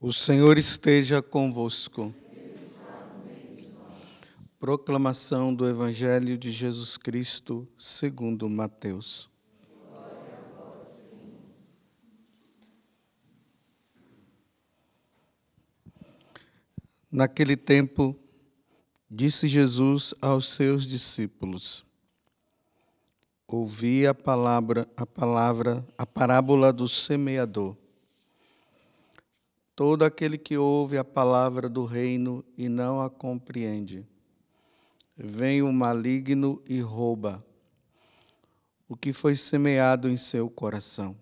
O Senhor esteja convosco. Proclamação do Evangelho de Jesus Cristo, segundo Mateus. Naquele tempo, disse Jesus aos seus discípulos: ouvi a palavra, a palavra, a parábola do semeador. Todo aquele que ouve a palavra do reino e não a compreende, vem o maligno e rouba o que foi semeado em seu coração.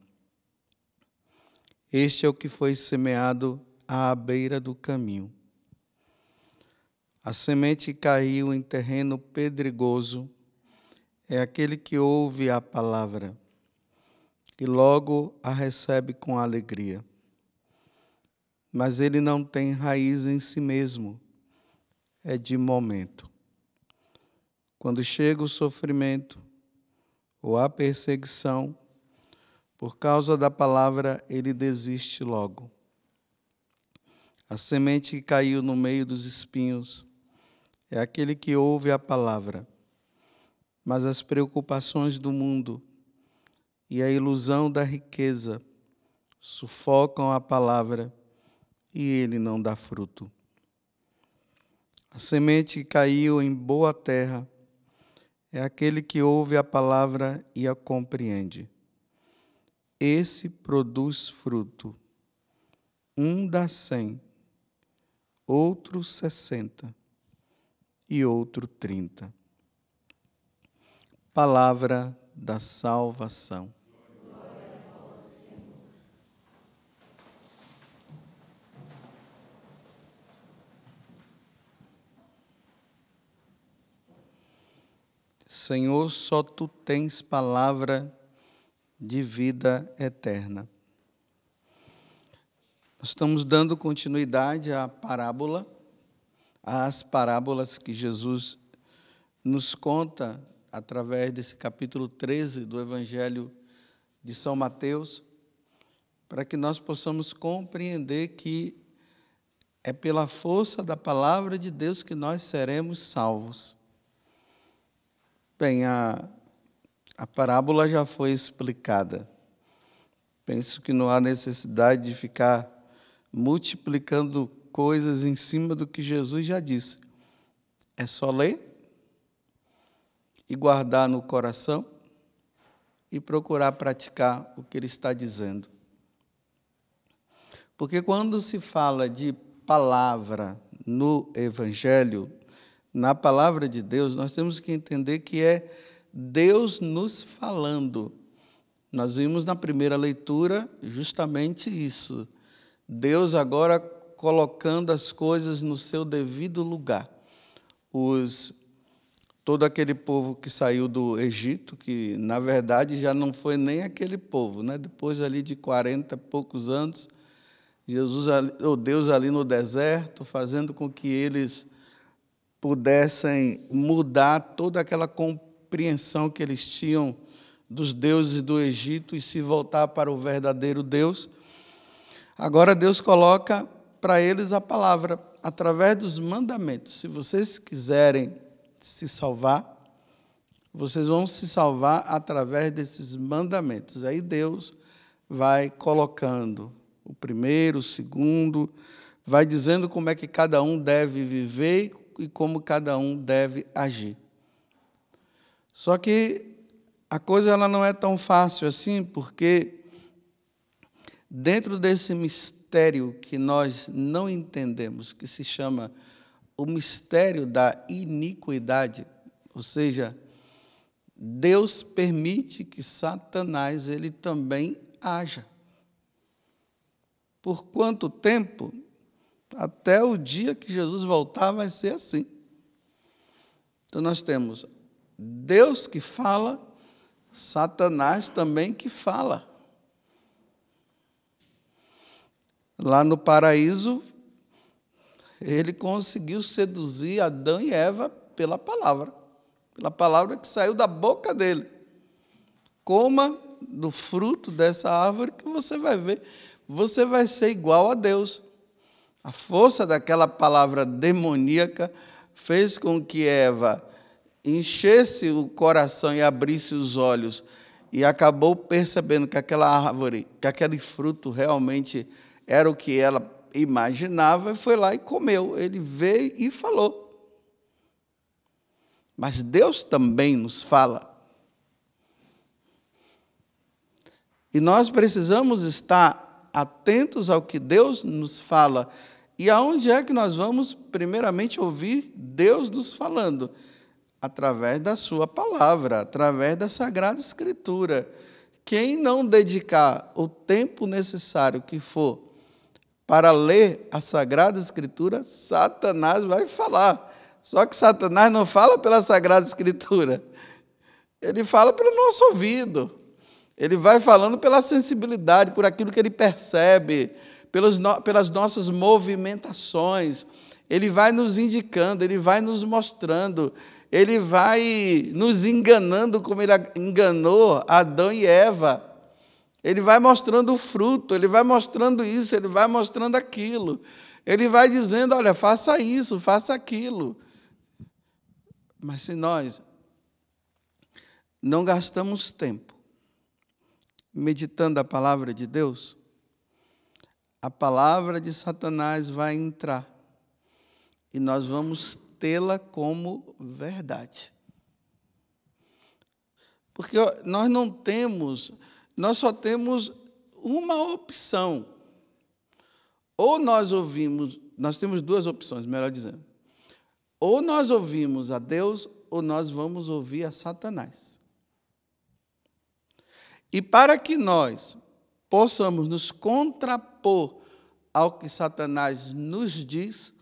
Este é o que foi semeado à beira do caminho. A semente caiu em terreno pedregoso é aquele que ouve a palavra e logo a recebe com alegria. Mas ele não tem raiz em si mesmo, é de momento. Quando chega o sofrimento ou a perseguição, por causa da palavra, ele desiste logo. A semente que caiu no meio dos espinhos é aquele que ouve a palavra mas as preocupações do mundo e a ilusão da riqueza sufocam a palavra e ele não dá fruto. A semente que caiu em boa terra é aquele que ouve a palavra e a compreende. Esse produz fruto. Um dá cem, outro sessenta e outro trinta palavra da salvação. Senhor, só tu tens palavra de vida eterna. Nós estamos dando continuidade à parábola, às parábolas que Jesus nos conta através desse capítulo 13 do Evangelho de São Mateus, para que nós possamos compreender que é pela força da palavra de Deus que nós seremos salvos. Bem, a, a parábola já foi explicada. Penso que não há necessidade de ficar multiplicando coisas em cima do que Jesus já disse. É só ler e guardar no coração e procurar praticar o que ele está dizendo. Porque quando se fala de palavra no Evangelho, na palavra de Deus, nós temos que entender que é Deus nos falando. Nós vimos na primeira leitura justamente isso. Deus agora colocando as coisas no seu devido lugar. Os todo aquele povo que saiu do Egito, que na verdade já não foi nem aquele povo, né? Depois ali de 40 e poucos anos, Jesus, ou Deus ali no deserto, fazendo com que eles pudessem mudar toda aquela compreensão que eles tinham dos deuses do Egito e se voltar para o verdadeiro Deus. Agora Deus coloca para eles a palavra através dos mandamentos. Se vocês quiserem se salvar? Vocês vão se salvar através desses mandamentos. Aí Deus vai colocando o primeiro, o segundo, vai dizendo como é que cada um deve viver e como cada um deve agir. Só que a coisa ela não é tão fácil assim, porque dentro desse mistério que nós não entendemos, que se chama o mistério da iniquidade, ou seja, Deus permite que Satanás ele também haja. Por quanto tempo? Até o dia que Jesus voltar vai ser assim. Então nós temos Deus que fala, Satanás também que fala. Lá no paraíso, ele conseguiu seduzir Adão e Eva pela palavra, pela palavra que saiu da boca dele. Coma do fruto dessa árvore que você vai ver, você vai ser igual a Deus. A força daquela palavra demoníaca fez com que Eva enchesse o coração e abrisse os olhos e acabou percebendo que aquela árvore, que aquele fruto realmente era o que ela imaginava, e foi lá e comeu. Ele veio e falou. Mas Deus também nos fala. E nós precisamos estar atentos ao que Deus nos fala. E aonde é que nós vamos, primeiramente, ouvir Deus nos falando? Através da Sua palavra, através da Sagrada Escritura. Quem não dedicar o tempo necessário que for para ler a Sagrada Escritura, Satanás vai falar. Só que Satanás não fala pela Sagrada Escritura, ele fala pelo nosso ouvido. Ele vai falando pela sensibilidade, por aquilo que ele percebe, pelos pelas nossas movimentações. Ele vai nos indicando, ele vai nos mostrando, ele vai nos enganando, como ele enganou Adão e Eva. Ele vai mostrando o fruto, ele vai mostrando isso, ele vai mostrando aquilo. Ele vai dizendo: olha, faça isso, faça aquilo. Mas se nós não gastamos tempo meditando a palavra de Deus, a palavra de Satanás vai entrar e nós vamos tê-la como verdade. Porque nós não temos nós só temos uma opção. Ou nós ouvimos, nós temos duas opções, melhor dizendo. Ou nós ouvimos a Deus, ou nós vamos ouvir a Satanás. E para que nós possamos nos contrapor ao que Satanás nos diz,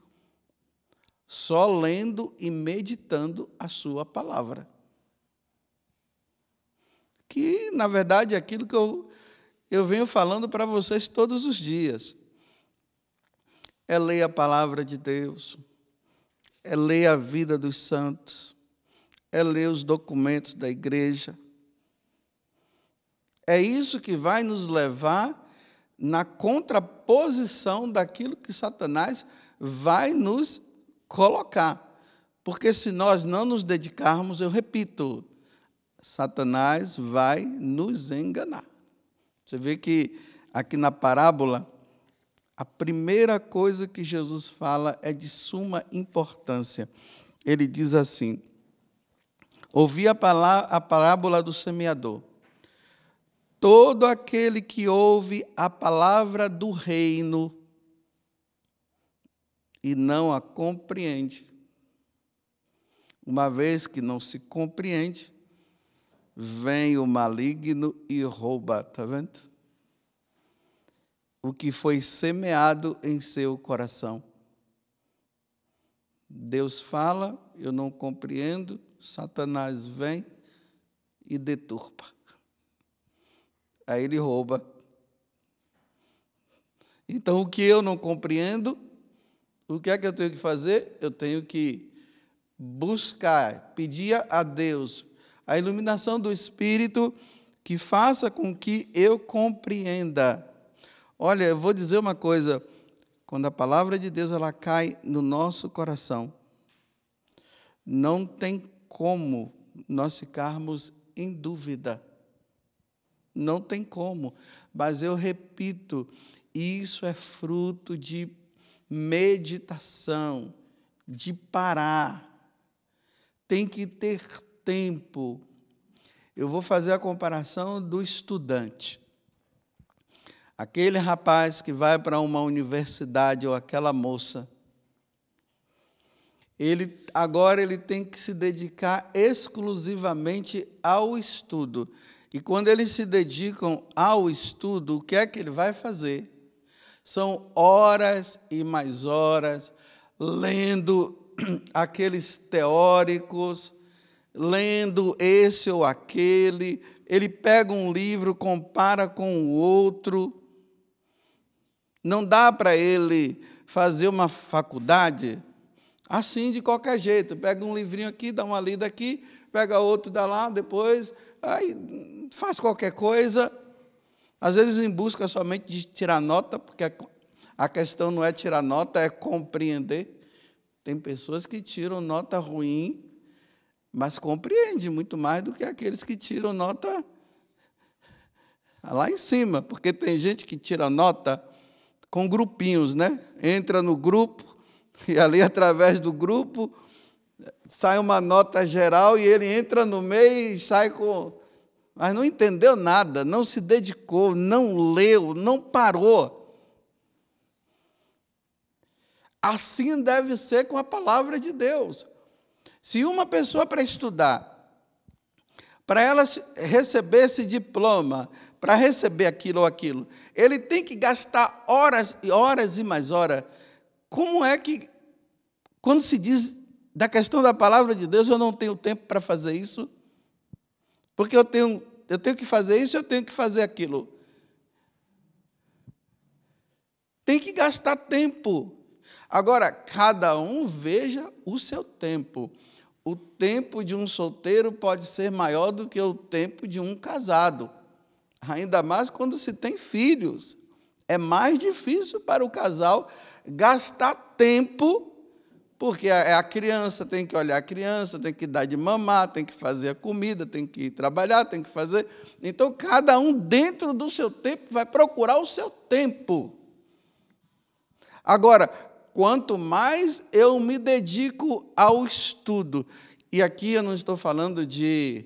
só lendo e meditando a sua palavra na verdade, é aquilo que eu, eu venho falando para vocês todos os dias. É ler a palavra de Deus, é ler a vida dos santos, é ler os documentos da igreja. É isso que vai nos levar na contraposição daquilo que Satanás vai nos colocar. Porque se nós não nos dedicarmos, eu repito, Satanás vai nos enganar. Você vê que aqui na parábola, a primeira coisa que Jesus fala é de suma importância. Ele diz assim: Ouvi a, a parábola do semeador. Todo aquele que ouve a palavra do reino e não a compreende, uma vez que não se compreende, vem o maligno e rouba, está vendo? O que foi semeado em seu coração. Deus fala, eu não compreendo, Satanás vem e deturpa. Aí ele rouba. Então, o que eu não compreendo, o que é que eu tenho que fazer? Eu tenho que buscar, pedir a Deus a iluminação do Espírito que faça com que eu compreenda. Olha, eu vou dizer uma coisa, quando a palavra de Deus ela cai no nosso coração, não tem como nós ficarmos em dúvida. Não tem como. Mas eu repito, isso é fruto de meditação, de parar. Tem que ter tempo. Eu vou fazer a comparação do estudante. Aquele rapaz que vai para uma universidade ou aquela moça, ele agora ele tem que se dedicar exclusivamente ao estudo. E quando eles se dedicam ao estudo, o que é que ele vai fazer? São horas e mais horas lendo aqueles teóricos, lendo esse ou aquele, ele pega um livro, compara com o outro. Não dá para ele fazer uma faculdade assim de qualquer jeito. Pega um livrinho aqui, dá uma lida aqui, pega outro, dá lá, depois, aí faz qualquer coisa. Às vezes em busca somente de tirar nota, porque a questão não é tirar nota, é compreender. Tem pessoas que tiram nota ruim mas compreende muito mais do que aqueles que tiram nota lá em cima, porque tem gente que tira nota com grupinhos, né? Entra no grupo e ali através do grupo sai uma nota geral e ele entra no meio e sai com mas não entendeu nada, não se dedicou, não leu, não parou. Assim deve ser com a palavra de Deus. Se uma pessoa para estudar, para ela receber esse diploma, para receber aquilo ou aquilo, ele tem que gastar horas e horas e mais horas. Como é que, quando se diz da questão da palavra de Deus, eu não tenho tempo para fazer isso? Porque eu tenho, eu tenho que fazer isso, eu tenho que fazer aquilo. Tem que gastar tempo Agora, cada um veja o seu tempo. O tempo de um solteiro pode ser maior do que o tempo de um casado, ainda mais quando se tem filhos. É mais difícil para o casal gastar tempo, porque a é criança tem que olhar a criança, tem que dar de mamar, tem que fazer a comida, tem que trabalhar, tem que fazer. Então, cada um, dentro do seu tempo, vai procurar o seu tempo. Agora, quanto mais eu me dedico ao estudo. E aqui eu não estou falando de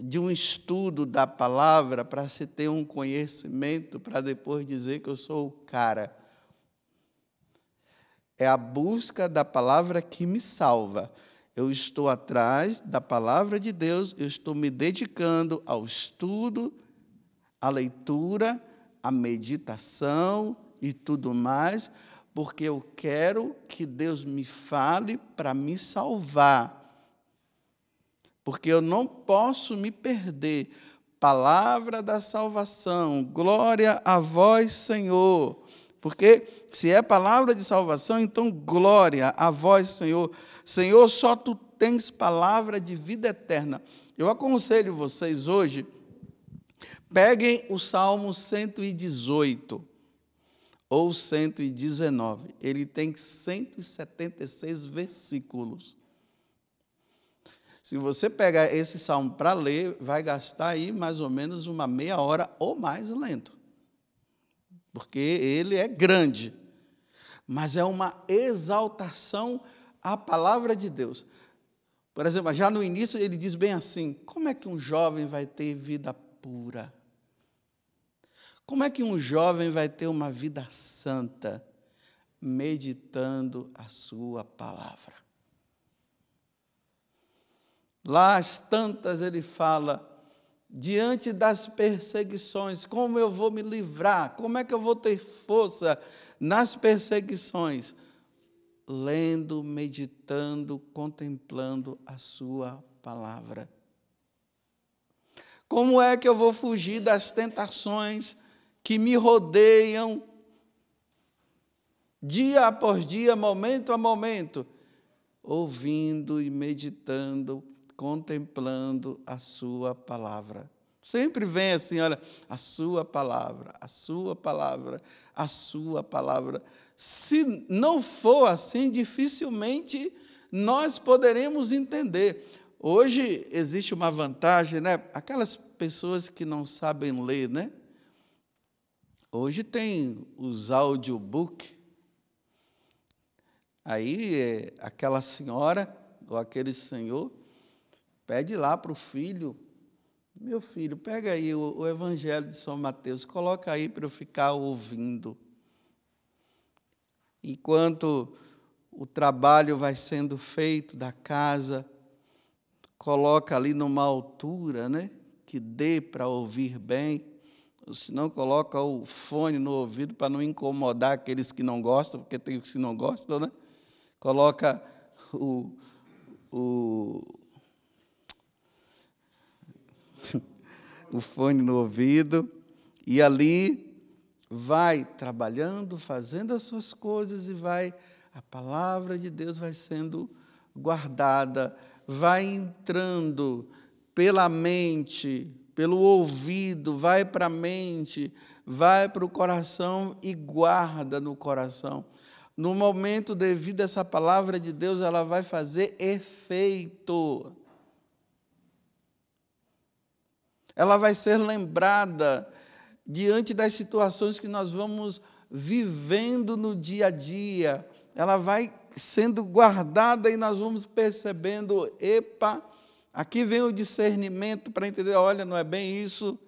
de um estudo da palavra para se ter um conhecimento para depois dizer que eu sou o cara. É a busca da palavra que me salva. Eu estou atrás da palavra de Deus, eu estou me dedicando ao estudo, à leitura, à meditação e tudo mais, porque eu quero que Deus me fale para me salvar. Porque eu não posso me perder. Palavra da salvação, glória a vós, Senhor. Porque se é palavra de salvação, então glória a vós, Senhor. Senhor, só tu tens palavra de vida eterna. Eu aconselho vocês hoje, peguem o Salmo 118 ou 119. Ele tem 176 versículos. Se você pegar esse salmo para ler, vai gastar aí mais ou menos uma meia hora ou mais lento. Porque ele é grande. Mas é uma exaltação à palavra de Deus. Por exemplo, já no início ele diz bem assim: como é que um jovem vai ter vida pura? Como é que um jovem vai ter uma vida santa meditando a sua palavra? Lá às tantas ele fala, diante das perseguições, como eu vou me livrar? Como é que eu vou ter força nas perseguições? Lendo, meditando, contemplando a sua palavra. Como é que eu vou fugir das tentações? que me rodeiam dia após dia, momento a momento, ouvindo e meditando, contemplando a Sua palavra. Sempre vem assim, olha, a Sua palavra, a Sua palavra, a Sua palavra. Se não for assim, dificilmente nós poderemos entender. Hoje existe uma vantagem, né? Aquelas pessoas que não sabem ler, né? Hoje tem os audiobook. Aí é, aquela senhora ou aquele senhor pede lá para o filho, meu filho, pega aí o, o Evangelho de São Mateus, coloca aí para eu ficar ouvindo. Enquanto o trabalho vai sendo feito da casa, coloca ali numa altura, né, que dê para ouvir bem se não coloca o fone no ouvido para não incomodar aqueles que não gostam, porque tem os que não gostam, né? Coloca o, o, o fone no ouvido e ali vai trabalhando, fazendo as suas coisas e vai a palavra de Deus vai sendo guardada, vai entrando pela mente, pelo ouvido, vai para a mente, vai para o coração e guarda no coração. No momento devido, essa palavra de Deus ela vai fazer efeito. Ela vai ser lembrada diante das situações que nós vamos vivendo no dia a dia. Ela vai sendo guardada e nós vamos percebendo, epa, Aqui vem o discernimento para entender: olha, não é bem isso,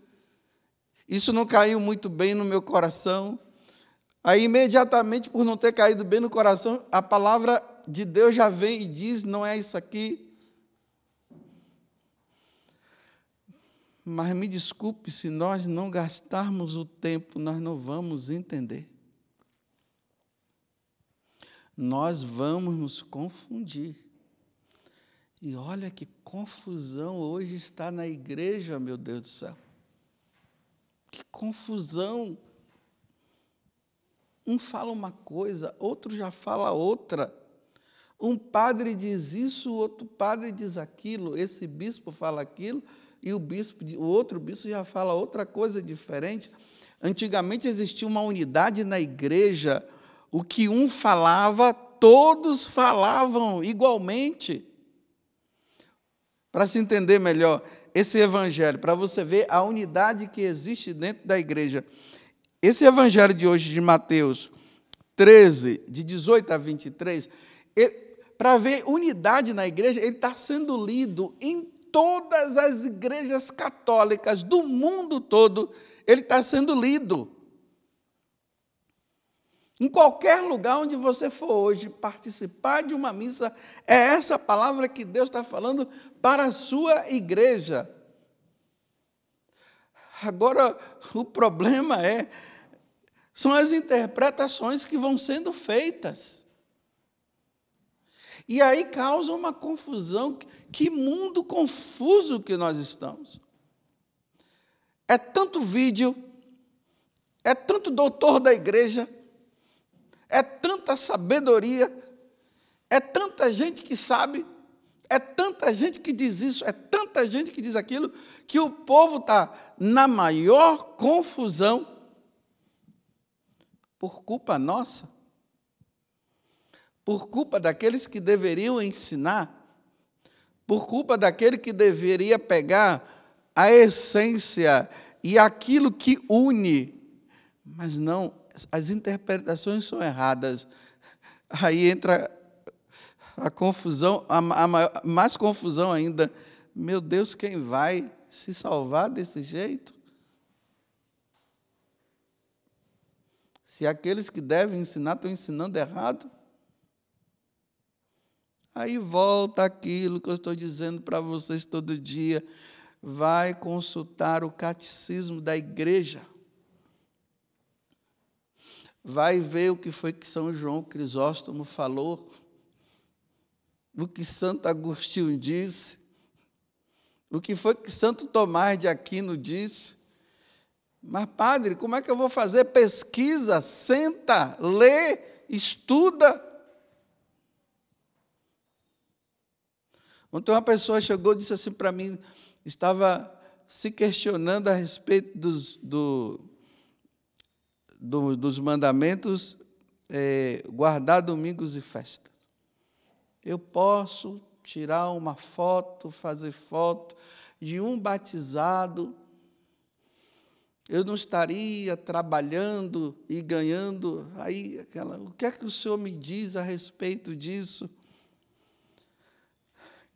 isso não caiu muito bem no meu coração. Aí, imediatamente, por não ter caído bem no coração, a palavra de Deus já vem e diz: não é isso aqui. Mas me desculpe, se nós não gastarmos o tempo, nós não vamos entender. Nós vamos nos confundir. E olha que confusão hoje está na igreja, meu Deus do céu. Que confusão. Um fala uma coisa, outro já fala outra. Um padre diz isso, o outro padre diz aquilo, esse bispo fala aquilo e o bispo, o outro bispo já fala outra coisa diferente. Antigamente existia uma unidade na igreja, o que um falava, todos falavam igualmente. Para se entender melhor esse evangelho, para você ver a unidade que existe dentro da igreja. Esse evangelho de hoje de Mateus 13, de 18 a 23, para ver unidade na igreja, ele está sendo lido em todas as igrejas católicas do mundo todo, ele está sendo lido. Em qualquer lugar onde você for hoje, participar de uma missa, é essa palavra que Deus está falando para a sua igreja. Agora, o problema é, são as interpretações que vão sendo feitas. E aí causa uma confusão. Que mundo confuso que nós estamos. É tanto vídeo, é tanto doutor da igreja é tanta sabedoria, é tanta gente que sabe, é tanta gente que diz isso, é tanta gente que diz aquilo, que o povo está na maior confusão por culpa nossa, por culpa daqueles que deveriam ensinar, por culpa daquele que deveria pegar a essência e aquilo que une, mas não as interpretações são erradas. Aí entra a confusão, a, a, mais confusão ainda. Meu Deus, quem vai se salvar desse jeito? Se aqueles que devem ensinar estão ensinando errado? Aí volta aquilo que eu estou dizendo para vocês todo dia. Vai consultar o catecismo da igreja. Vai ver o que foi que São João Crisóstomo falou, o que Santo Agostinho disse, o que foi que Santo Tomás de Aquino disse. Mas, padre, como é que eu vou fazer pesquisa? Senta, lê, estuda. Ontem uma pessoa chegou e disse assim para mim, estava se questionando a respeito dos, do, do, dos mandamentos é, guardar domingos e festas. Eu posso tirar uma foto, fazer foto de um batizado. Eu não estaria trabalhando e ganhando. Aí, aquela, o que é que o senhor me diz a respeito disso?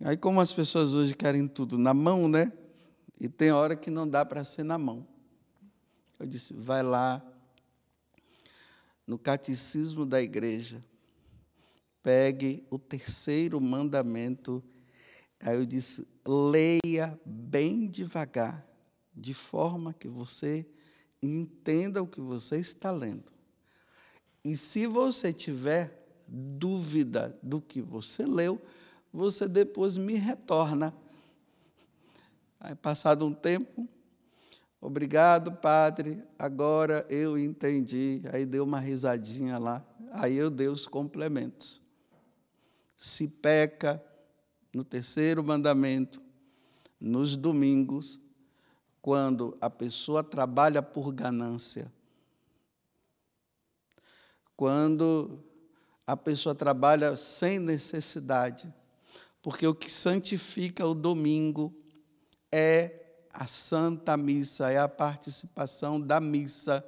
Aí, como as pessoas hoje querem tudo na mão, né? E tem hora que não dá para ser na mão. Eu disse: vai lá, no Catecismo da Igreja, pegue o terceiro mandamento. Aí eu disse: leia bem devagar, de forma que você entenda o que você está lendo. E se você tiver dúvida do que você leu, você depois me retorna. Aí, passado um tempo, Obrigado, padre, agora eu entendi. Aí deu uma risadinha lá. Aí eu dei os complementos. Se peca no terceiro mandamento, nos domingos, quando a pessoa trabalha por ganância, quando a pessoa trabalha sem necessidade, porque o que santifica o domingo é a Santa Missa, é a participação da missa.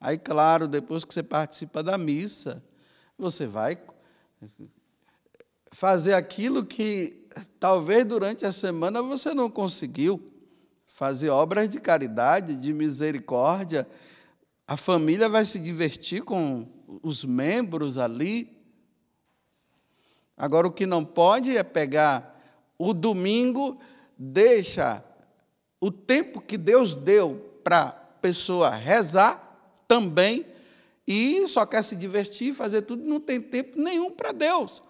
Aí, claro, depois que você participa da missa, você vai fazer aquilo que talvez durante a semana você não conseguiu fazer obras de caridade, de misericórdia. A família vai se divertir com os membros ali. Agora, o que não pode é pegar o domingo, deixa o tempo que Deus deu para a pessoa rezar também, e só quer se divertir, fazer tudo, não tem tempo nenhum para Deus.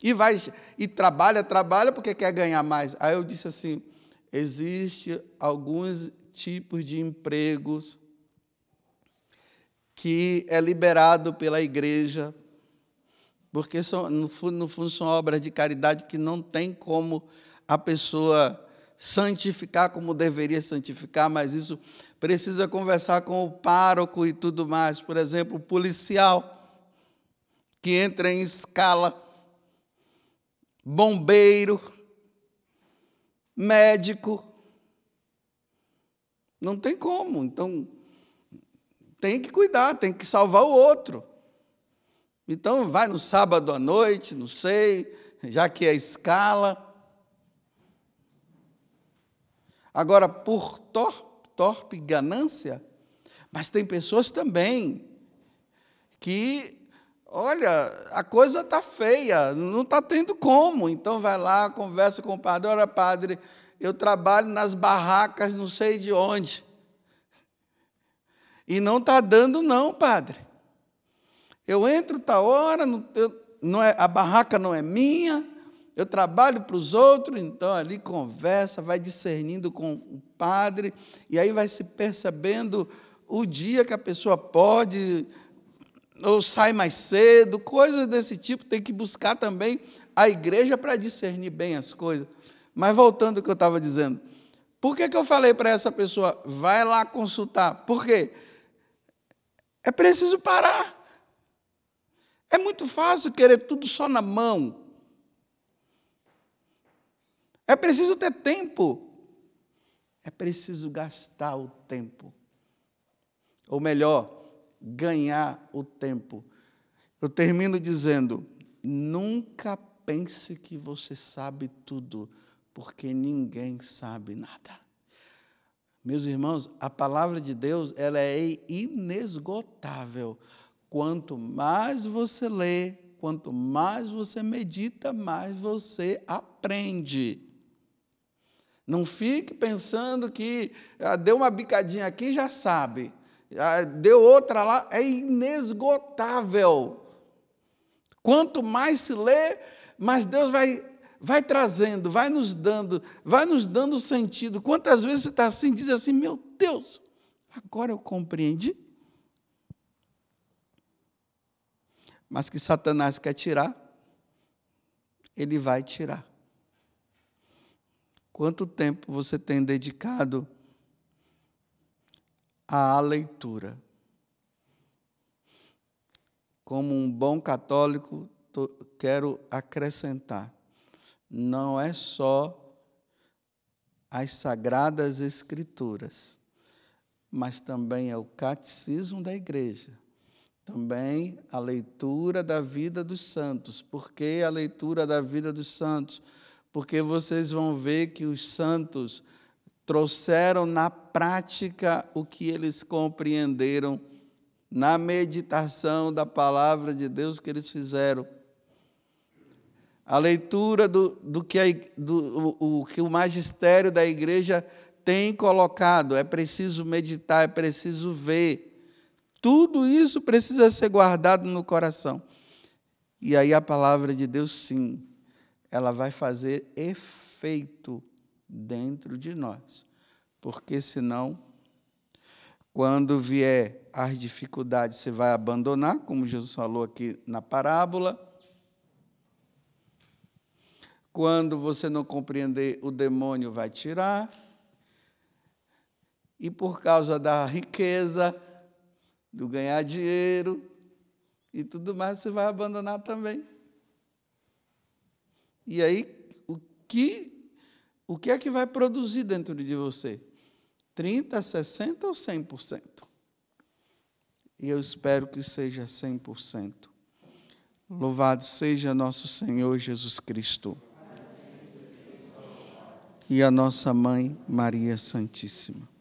E vai e trabalha, trabalha porque quer ganhar mais. Aí eu disse assim: existe alguns tipos de empregos que é liberado pela igreja, porque são, no fundo, no fundo são obras de caridade que não tem como a pessoa santificar como deveria santificar, mas isso precisa conversar com o pároco e tudo mais. Por exemplo, o policial que entra em escala, bombeiro, médico. Não tem como. Então, tem que cuidar, tem que salvar o outro. Então, vai no sábado à noite, não sei, já que é escala Agora, por torpe, torpe ganância, mas tem pessoas também que, olha, a coisa está feia, não está tendo como. Então vai lá, conversa com o padre, olha, padre, eu trabalho nas barracas, não sei de onde. E não está dando, não, padre. Eu entro tal tá hora, não, eu, não é, a barraca não é minha, eu trabalho para os outros, então ali conversa, vai discernindo com o padre, e aí vai se percebendo o dia que a pessoa pode, ou sai mais cedo, coisas desse tipo, tem que buscar também a igreja para discernir bem as coisas. Mas voltando ao que eu estava dizendo, por que, que eu falei para essa pessoa, vai lá consultar? Por quê? É preciso parar. É muito fácil querer tudo só na mão. É preciso ter tempo. É preciso gastar o tempo. Ou melhor, ganhar o tempo. Eu termino dizendo: nunca pense que você sabe tudo, porque ninguém sabe nada. Meus irmãos, a palavra de Deus ela é inesgotável. Quanto mais você lê, quanto mais você medita, mais você aprende. Não fique pensando que ah, deu uma bicadinha aqui já sabe, ah, deu outra lá, é inesgotável. Quanto mais se lê, mais Deus vai, vai trazendo, vai nos dando, vai nos dando sentido. Quantas vezes você está assim, diz assim, meu Deus, agora eu compreendi. Mas que Satanás quer tirar, ele vai tirar. Quanto tempo você tem dedicado à leitura? Como um bom católico, quero acrescentar: não é só as Sagradas Escrituras, mas também é o catecismo da igreja, também a leitura da vida dos santos. Por que a leitura da vida dos santos? porque vocês vão ver que os santos trouxeram na prática o que eles compreenderam na meditação da palavra de Deus que eles fizeram. A leitura do, do, que, a, do o, o, que o magistério da igreja tem colocado, é preciso meditar, é preciso ver. Tudo isso precisa ser guardado no coração. E aí a palavra de Deus, sim, ela vai fazer efeito dentro de nós. Porque senão, quando vier as dificuldades, você vai abandonar, como Jesus falou aqui na parábola. Quando você não compreender, o demônio vai tirar. E por causa da riqueza, do ganhar dinheiro e tudo mais, você vai abandonar também. E aí, o que, o que é que vai produzir dentro de você? 30, 60 ou 100%? E eu espero que seja 100%. Louvado seja nosso Senhor Jesus Cristo. E a nossa mãe, Maria Santíssima.